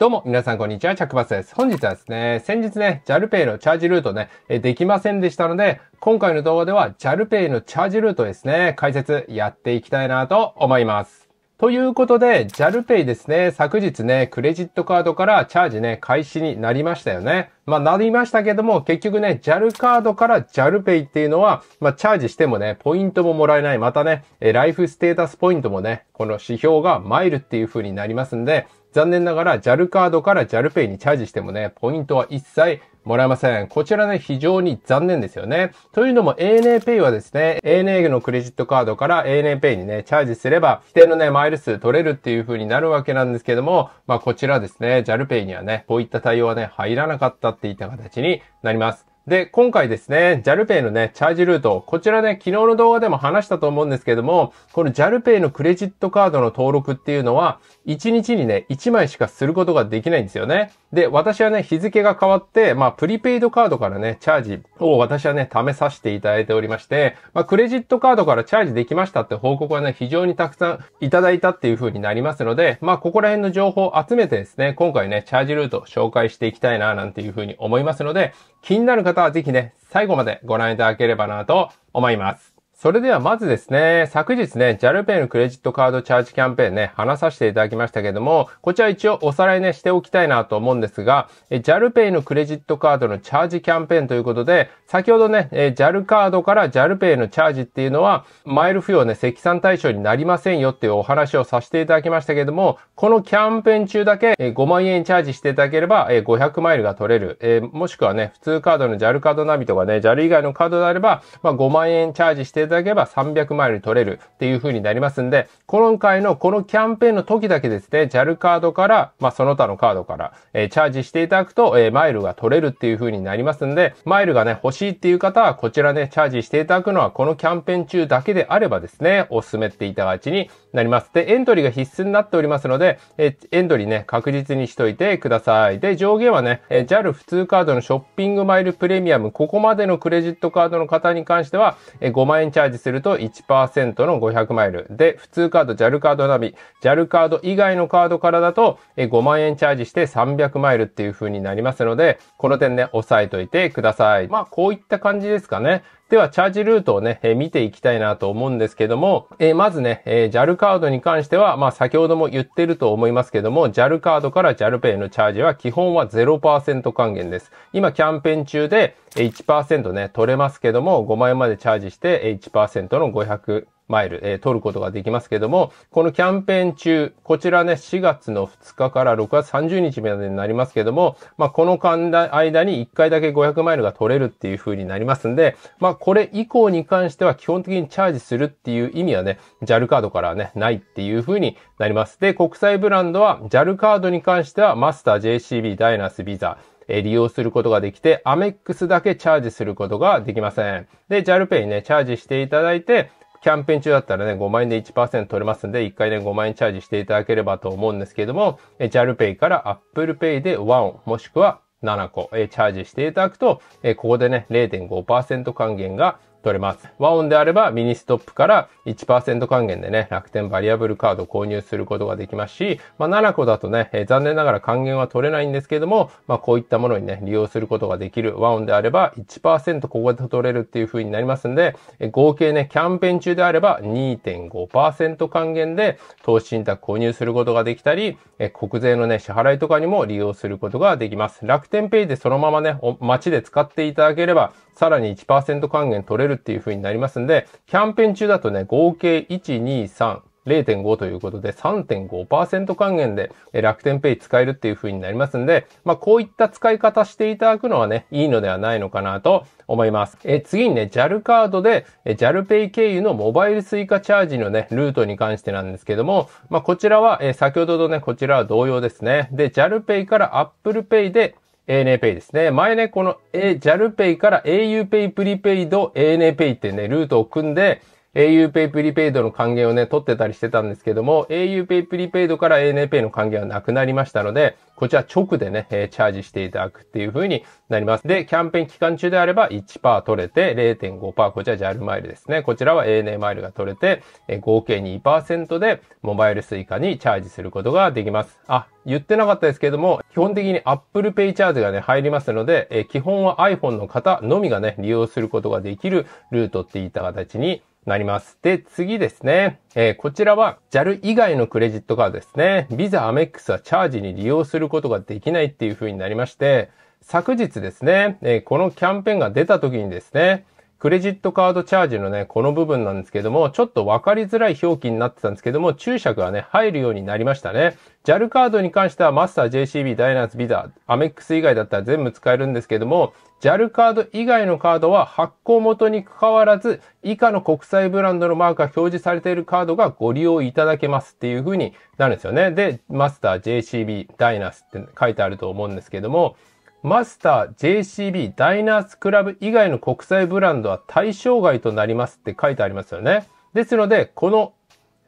どうも、皆さんこんにちは、チャックバスです。本日はですね、先日ね、JALPay のチャージルートね、できませんでしたので、今回の動画では JALPay のチャージルートですね、解説やっていきたいなと思います。ということで、JALPay ですね、昨日ね、クレジットカードからチャージね、開始になりましたよね。まあ、なりましたけども、結局ね、JAL カードから JALPay っていうのは、まあ、チャージしてもね、ポイントももらえない。またね、ライフステータスポイントもね、この指標がマイルっていう風になりますんで、残念ながら JAL カードから JALPay にチャージしてもね、ポイントは一切もらえません。こちらね、非常に残念ですよね。というのも ANAPay はですね、ANA のクレジットカードから ANAPay にね、チャージすれば、規定のね、マイル数取れるっていう風になるわけなんですけども、まあこちらですね、JALPay にはね、こういった対応はね、入らなかったっていった形になります。で、今回ですね、JALPay のね、チャージルート、こちらね、昨日の動画でも話したと思うんですけども、この JALPay のクレジットカードの登録っていうのは、1日にね、1枚しかすることができないんですよね。で、私はね、日付が変わって、まあ、プリペイドカードからね、チャージを私はね、試させていただいておりまして、まあ、クレジットカードからチャージできましたって報告はね、非常にたくさんいただいたっていう風になりますので、まあ、ここら辺の情報を集めてですね、今回ね、チャージルート紹介していきたいな、なんていう風に思いますので、気になる方はぜひね、最後までご覧いただければなと思います。それではまずですね、昨日ね、JALPay のクレジットカードチャージキャンペーンね、話させていただきましたけども、こちら一応おさらいね、しておきたいなと思うんですが、JALPay のクレジットカードのチャージキャンペーンということで、先ほどね、JAL カードから JALPay のチャージっていうのは、マイル付与ね、積算対象になりませんよっていうお話をさせていただきましたけども、このキャンペーン中だけ5万円チャージしていただければ、500マイルが取れる。もしくはね、普通カードの JAL カードナビとかね、JAL 以外のカードであれば、ま5万円チャージしてただけば300マイル取れるっていう風になりますんで、今回のこのキャンペーンの時だけですね、JAL カードから、まあ、その他のカードから、えー、チャージしていただくと、えー、マイルが取れるっていう風になりますんで、マイルがね、欲しいっていう方は、こちらね、チャージしていただくのは、このキャンペーン中だけであればですね、お勧めっていただちになります。で、エントリーが必須になっておりますので、えー、エントリーね、確実にしといてください。で、上限はね、え JAL 普通カードのショッピングマイルプレミアム、ここまでのクレジットカードの方に関しては、え5万円チャージチャージすると1%の500マイル。で、普通カード、JAL カードナビ、JAL カード以外のカードからだと5万円チャージして300マイルっていう風になりますので、この点ね、押さえといてください。まあ、こういった感じですかね。では、チャージルートをね、えー、見ていきたいなと思うんですけども、えー、まずね、えー、JAL カードに関しては、まあ、先ほども言ってると思いますけども、JAL カードから JALPay のチャージは基本は0%還元です。今、キャンペーン中で1%ね、取れますけども、5万円までチャージして1%の500マイル、えー、取ることができますけども、このキャンペーン中、こちらね、4月の2日から6月30日までになりますけども、まあ、この間に1回だけ500マイルが取れるっていう風になりますんで、まあ、これ以降に関しては基本的にチャージするっていう意味はね、JAL カードからね、ないっていう風になります。で、国際ブランドは JAL カードに関しては、マスター JCB、ダイナス、ビザ、え利用することができて、アメックスだけチャージすることができません。で、JAL Pay にね、チャージしていただいて、キャンペーン中だったらね、5万円で1%取れますんで、1回で、ね、5万円チャージしていただければと思うんですけれども、JALPay から ApplePay で1音、もしくは7個、えチャージしていただくと、えここでね、0.5%還元が取れます。和音であればミニストップから1%還元でね、楽天バリアブルカード購入することができますし、まあ、7個だとね、えー、残念ながら還元は取れないんですけども、まあ、こういったものにね、利用することができる和音であれば1%ここで取れるっていう風になりますんで、えー、合計ね、キャンペーン中であれば2.5%還元で投資信託購入することができたり、えー、国税のね、支払いとかにも利用することができます。楽天ペイでそのままね、街で使っていただければ、さらに1%還元取れるるっていう風になりますんで、キャンペーン中だとね、合計1、2、3、0.5ということで3.5%還元で楽天ペイ使えるっていう風になりますんで、まあこういった使い方していただくのはね、いいのではないのかなと思います。え次にね、JAL カードで JAL ペイ経由のモバイル suica チャージのね、ルートに関してなんですけども、まあこちらは、え先ほどとね、こちらは同様ですね。で、JAL ペイから Apple Pay で ANAPay ですね。前ね、この JALPay から auPay プリペイド ANAPay ってね、ルートを組んで、auPay プリペイドの還元をね、取ってたりしてたんですけども、auPay プリペイドから ANAPay の還元はなくなりましたので、こちら直でね、えチャージしていただくっていう風になります。で、キャンペーン期間中であれば1%取れて0.5%、こちら JAL マイルですね。こちらは ANA マイルが取れて、え合計2%でモバイルスイカにチャージすることができます。あ、言ってなかったですけども、基本的に Apple Pay チャージがね、入りますので、え基本は iPhone の方のみがね、利用することができるルートっていった形になります。で、次ですね。えー、こちらは JAL 以外のクレジットカードですね。Visa、Amex はチャージに利用することができないっていう風になりまして、昨日ですね、えー、このキャンペーンが出た時にですね、クレジットカードチャージのね、この部分なんですけども、ちょっと分かりづらい表記になってたんですけども、注釈がね、入るようになりましたね。JAL カードに関してはマスター JCB、ダイナーズ、ビザ、アメックス以外だったら全部使えるんですけども、JAL カード以外のカードは発行元に関わらず、以下の国際ブランドのマークが表示されているカードがご利用いただけますっていう風になるんですよね。で、マスター JCB ダイナスって書いてあると思うんですけども、マスター JCB ダイナースクラブ以外の国際ブランドは対象外となりますって書いてありますよね。ですので、この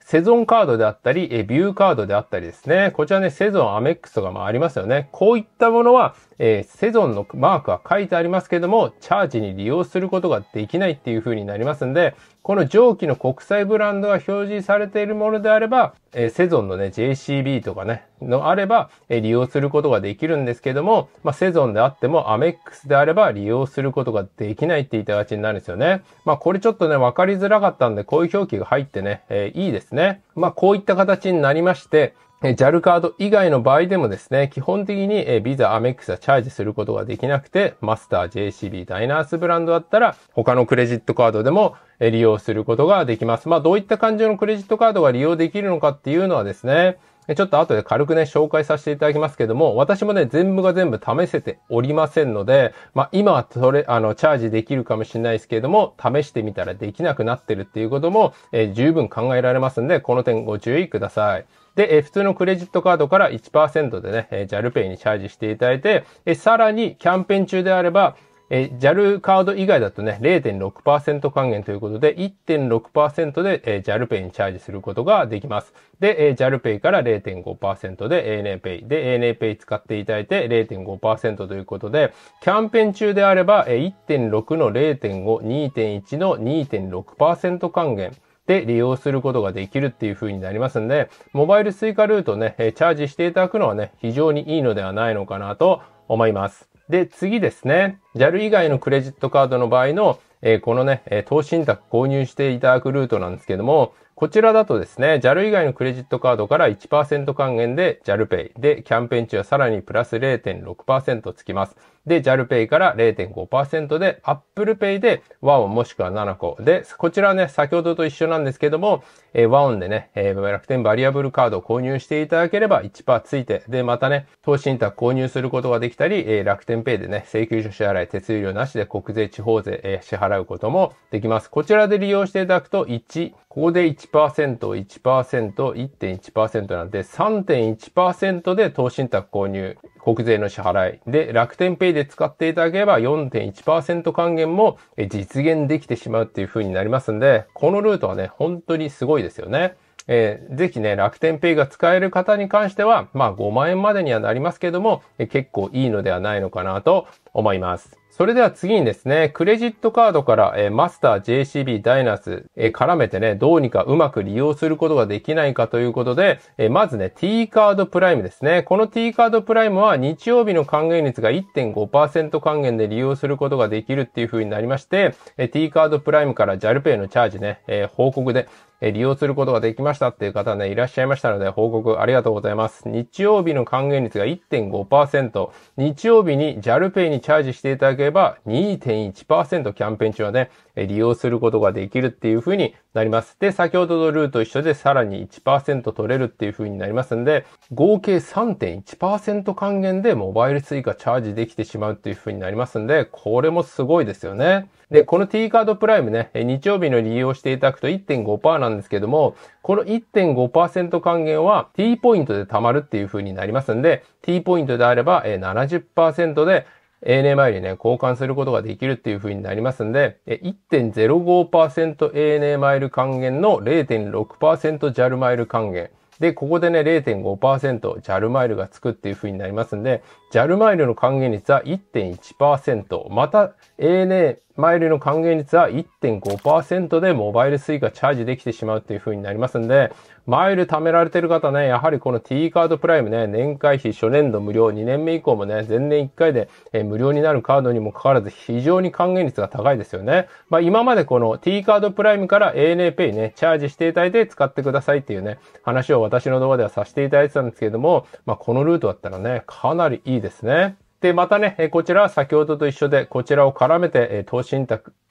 セゾンカードであったり、ビューカードであったりですね。こちらね、セゾン、アメックスとかもありますよね。こういったものは、えー、セゾンのマークは書いてありますけども、チャージに利用することができないっていう風になりますんで、この上記の国際ブランドが表示されているものであれば、えー、セゾンのね、JCB とかね、のあれば、えー、利用することができるんですけども、まあ、セゾンであっても、アメックスであれば利用することができないって言いたがちになるんですよね。まあ、これちょっとね、わかりづらかったんで、こういう表記が入ってね、えー、いいですね。まあ、こういった形になりまして、JAL カード以外の場合でもですね、基本的に Visa、Amex はチャージすることができなくて、マスター、JCB、ダイナースブランドだったら、他のクレジットカードでも利用することができます。まあ、どういった感じのクレジットカードが利用できるのかっていうのはですね、ちょっと後で軽くね、紹介させていただきますけども、私もね、全部が全部試せておりませんので、まあ今はそれ、あの、チャージできるかもしれないですけれども、試してみたらできなくなってるっていうことも、えー、十分考えられますんで、この点ご注意ください。で、普通のクレジットカードから1%でね、え JALPay にチャージしていただいて、えさらにキャンペーン中であれば、え JAL カード以外だとね、0.6%還元ということで、1.6%で、えー、JALPay にチャージすることができます。で、えー、JALPay から0.5%で ANAPay。で、ANAPay 使っていただいて0.5%ということで、キャンペーン中であれば、えー、1.6の0.5、2.1の2.6%還元。で利用することができるっていう風になりますんで、モバイル Suica ルートね、チャージしていただくのはね、非常にいいのではないのかなと思います。で、次ですね。JAL 以外のクレジットカードの場合の、えー、このね、え投資信託購入していただくルートなんですけども、こちらだとですね、JAL 以外のクレジットカードから1%還元で JALPay。で、キャンペーン中はさらにプラス0.6%つきます。で、JALPay から0.5%で、ApplePay でオンもしくは7個。で、こちらはね、先ほどと一緒なんですけども、えオンでね、えー、楽天バリアブルカードを購入していただければ1%ついて、で、またね、投資信託購入することができたり、えー、楽天ペイでね、請求書支払い手数料なしで国税地方税、えー、支払うこともできます。こちらで利用していただくと1、ここで1% 1%、1%、1.1%なんで3.1%で投資信託購入、国税の支払い。で、楽天ペイで使っていただければ4.1%還元も実現できてしまうっていう風になりますんで、このルートはね、本当にすごいですよね。えー、ぜひね、楽天ペイが使える方に関しては、まあ5万円までにはなりますけども、結構いいのではないのかなと思います。それでは次にですね、クレジットカードから、えー、マスター JCB ダイナス、えー、絡めてね、どうにかうまく利用することができないかということで、えー、まずね、T カードプライムですね。この T カードプライムは日曜日の還元率が1.5%還元で利用することができるっていう風になりまして、え T カードプライムから JALPay のチャージね、え報告で、え利用することができましたっていう方ね、いらっしゃいましたので、報告ありがとうございます。日曜日の還元率が1.5%、日曜日に JALPay にチャージしていただけければ2.1%キャンペーン中はね、利用することができるっていう風になります。で、先ほどのルート一緒でさらに1%取れるっていう風になりますんで、合計3.1%還元でモバイル suica チャージできてしまうっていう風になりますんで、これもすごいですよね。で、この T カードプライムね、日曜日の利用していただくと1.5%なんですけども、この1.5%還元は T ポイントで貯まるっていう風になりますんで、T ポイントであれば70%で ANA マイルにね、交換することができるっていう風になりますんで、1.05% ANA マイル還元の 0.6%JAL マイル還元。で、ここでね、0.5%、JAL マイルがつくっていう風になりますんで、JAL マイルの還元率は1.1%、また ANA マイルの還元率は1.5%でモバイル suica チャージできてしまうっていう風になりますんで、マイル貯められてる方ね、やはりこの T カードプライムね、年会費初年度無料、2年目以降もね、前年1回で、え無料になるカードにもかかわらず非常に還元率が高いですよね。まあ今までこの T カードプライムから ANAPay ね、チャージしていただいて使ってくださいっていうね、話を私の動画ではさせていただいてたんですけれども、まあこのルートだったらね、かなりいいですね。で、またね、こちらは先ほどと一緒で、こちらを絡めて、等身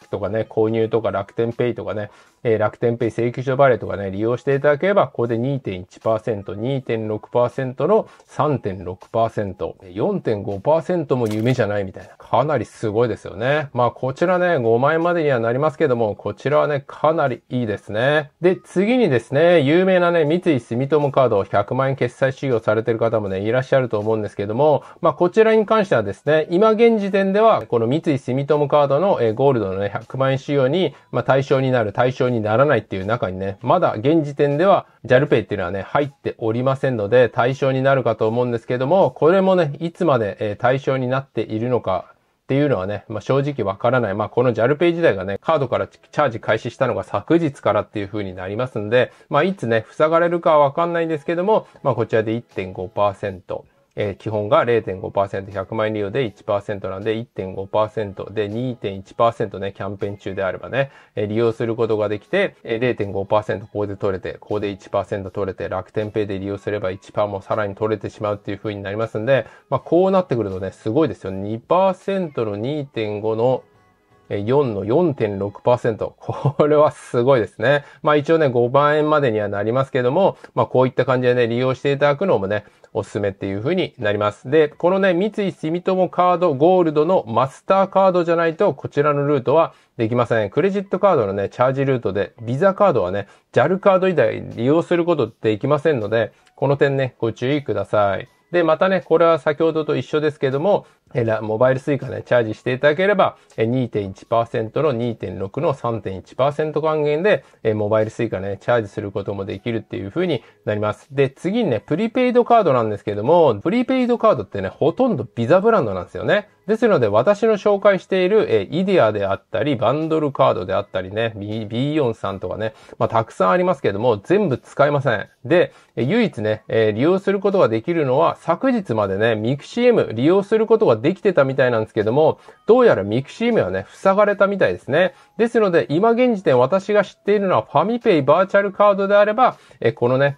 とかね、購入とか楽天ペイとかね、えー、楽天ペイ請求書払いとかね、利用していただければ、ここで2.1%、2.6%の3.6%、4.5%も夢じゃないみたいな、かなりすごいですよね。まあ、こちらね、5万円までにはなりますけども、こちらはね、かなりいいですね。で、次にですね、有名なね、三井住友カード100万円決済使用されてる方もね、いらっしゃると思うんですけども、まあ、こちらに関してはですね、今現時点では、この三井住友カードの、えー、ゴールドのね、100万円仕様に、まあ、対象になる、対象にならないっていう中にね、まだ現時点では JALPay っていうのはね、入っておりませんので、対象になるかと思うんですけども、これもね、いつまでえ対象になっているのか、っていうのはね、まあ、正直わからない。まあ、この JALPay 自体がね、カードからチャージ開始したのが昨日からっていう風になりますんで、まあ、いつね、塞がれるかはわかんないんですけども、まあ、こちらで1.5%。えー、基本が0.5%、100万円利用で1%なんで1.5%で2.1%ね、キャンペーン中であればね、えー、利用することができて、えー、0.5%ここで取れて、ここで1%取れて、楽天ペイで利用すれば1%もさらに取れてしまうっていう風になりますんで、まあこうなってくるとね、すごいですよね。2%の2.5の4の4.6%。これはすごいですね。まあ一応ね、5万円までにはなりますけども、まあこういった感じでね、利用していただくのもね、おすすめっていう風になります。で、このね、三井住友カードゴールドのマスターカードじゃないと、こちらのルートはできません。クレジットカードのね、チャージルートで、ビザカードはね、JAL カード以外利用することできませんので、この点ね、ご注意ください。で、またね、これは先ほどと一緒ですけども、えー、モバイルスイカで、ね、チャージしていただければ、えー、2.1%の2.6の3.1%還元で、えー、モバイルスイカね、チャージすることもできるっていう風になります。で、次にね、プリペイドカードなんですけども、プリペイドカードってね、ほとんどビザブランドなんですよね。ですので、私の紹介している、えー、イディアであったり、バンドルカードであったりね、B、4さんとかね、まあ、たくさんありますけども、全部使えません。で、唯一ね、えー、利用することができるのは、昨日までね、ミクシ m 利用することができてたみたいなんですけども、どうやらミクシー名はね、塞がれたみたいですね。ですので、今現時点私が知っているのはファミペイバーチャルカードであれば、えこのね、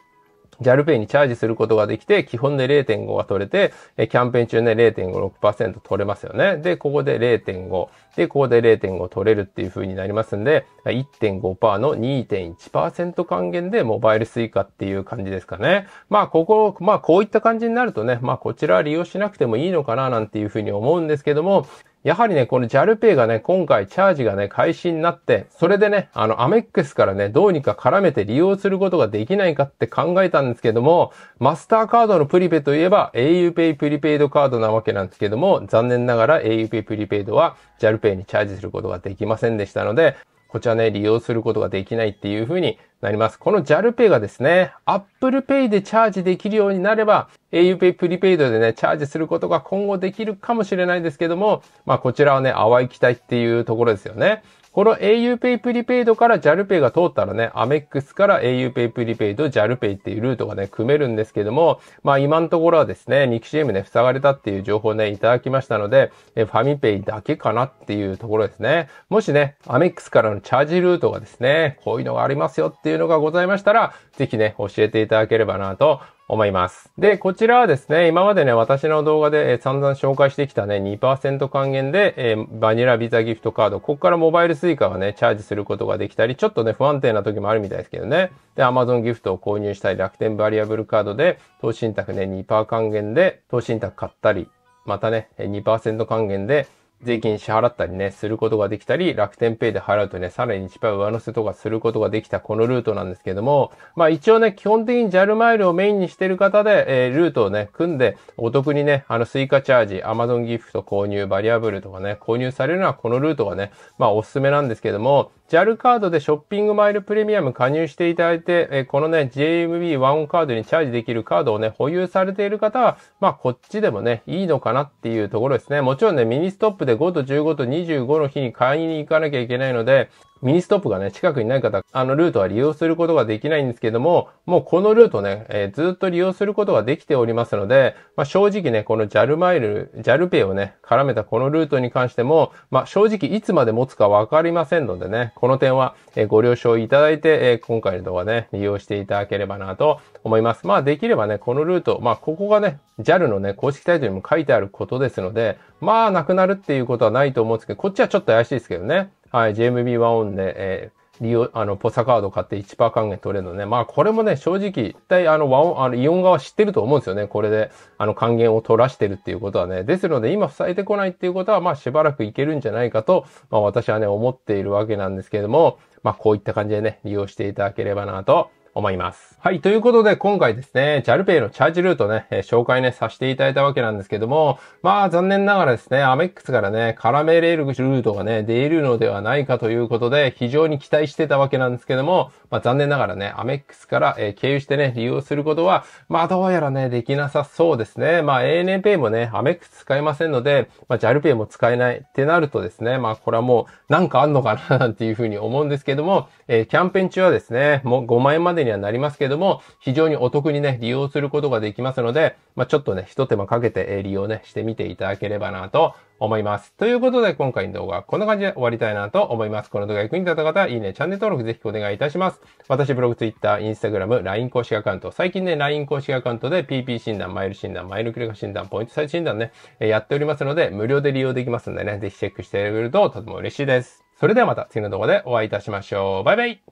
ギャルペイにチャージすることができて、基本で0.5が取れて、キャンペーン中ね、0.56%取れますよね。で、ここで0.5。で、ここで0.5取れるっていう風になりますんで、1.5%の2.1%還元でモバイル suica っていう感じですかね。まあ、ここ、まあ、こういった感じになるとね、まあ、こちらは利用しなくてもいいのかななんていう風に思うんですけども、やはりね、この JALPay がね、今回チャージがね、開始になって、それでね、あの、アメックスからね、どうにか絡めて利用することができないかって考えたんですけども、マスターカードのプリペといえば auPay プリペイドカードなわけなんですけども、残念ながら auPay プリペイドは JALPay にチャージすることができませんでしたので、こちらね、利用することができないっていうふうになります。この JALPay がですね、Apple Pay でチャージできるようになれば、auPay プリペイドでね、チャージすることが今後できるかもしれないんですけども、まあこちらはね、淡い期待っていうところですよね。この auPay プリペイドから JALPay が通ったらね、AMEX から auPay プリペイド、JALPay っていうルートがね、組めるんですけども、まあ今のところはですね、2期 CM ね、塞がれたっていう情報ね、いただきましたので、えファミペイだけかなっていうところですね。もしね、AMEX からのチャージルートがですね、こういうのがありますよっていうのがございましたら、ぜひね、教えていただければなと思います。で、こちらはですね、今までね、私の動画で、え散々紹介してきたね、2%還元で、えバニラビザギフトカード、ここからモバイル suica ね、チャージすることができたり、ちょっとね、不安定な時もあるみたいですけどね。で、Amazon ギフトを購入したり、楽天バリアブルカードで、投資信託ね、2%還元で、投資信託買ったり、またね、2%還元で、税金支払ったりね、することができたり、楽天ペイで払うとね、さらに1番上乗せとかすることができたこのルートなんですけども、まあ一応ね、基本的に JAL マイルをメインにしてる方で、えー、ルートをね、組んで、お得にね、あの、スイカチャージ、Amazon ギフト購入、バリアブルとかね、購入されるのはこのルートがね、まあおすすめなんですけども、JAL カードでショッピングマイルプレミアム加入していただいて、えこのね、JMB1 オンカードにチャージできるカードをね、保有されている方は、まあ、こっちでもね、いいのかなっていうところですね。もちろんね、ミニストップで5と15と25の日に買いに行かなきゃいけないので、ミニストップがね、近くにない方、あのルートは利用することができないんですけども、もうこのルートね、えー、ずっと利用することができておりますので、まあ、正直ね、この JAL マイル、JAL ペイをね、絡めたこのルートに関しても、まあ、正直いつまで持つかわかりませんのでね、この点は、えー、ご了承いただいて、えー、今回の動画ね、利用していただければなと思います。まあ、できればね、このルート、まあ、ここがね、JAL のね、公式タイトルにも書いてあることですので、まあ、なくなるっていうことはないと思うんですけど、こっちはちょっと怪しいですけどね。はい、JMB1 オンで、えー、利用、あの、ポサカード買って1%還元取れるのね、まあこれもね、正直、一体あの、和音、あの、イオン側知ってると思うんですよね。これで、あの、還元を取らしてるっていうことはね。ですので、今塞いでこないっていうことは、まあしばらくいけるんじゃないかと、まあ私はね、思っているわけなんですけれども、まあこういった感じでね、利用していただければなと思います。はい。ということで、今回ですね、JALPay のチャージルートね、えー、紹介ね、させていただいたわけなんですけども、まあ、残念ながらですね、アメックスからね、絡めれるルートがね、出るのではないかということで、非常に期待してたわけなんですけども、まあ、残念ながらね、アメックスから、えー、経由してね、利用することは、まあ、どうやらね、できなさそうですね。まあ、a n a p a もね、アメックス使えませんので、まあ、JALPay も使えないってなるとですね、まあ、これはもう、なんかあんのかななんていうふうに思うんですけども、えー、キャンペーン中はですね、もう5万円までにはなりますけども、非常にお得にね、利用することができますので、まあ、ちょっとね、一手間かけて利用ね、してみていただければなと思います。ということで、今回の動画はこんな感じで終わりたいなと思います。この動画役に立った方は、いいね、チャンネル登録ぜひお願いいたします。私、ブログ、ツイッター、インスタグラム、LINE 公式アカウント、最近ね、LINE 公式アカウントで PP 診断、マイル診断、マイルクリカ診断、ポイント再診断ね、やっておりますので、無料で利用できますんでね、ぜひチェックしてあげるととても嬉しいです。それではまた次の動画でお会いいたしましょう。バイバイ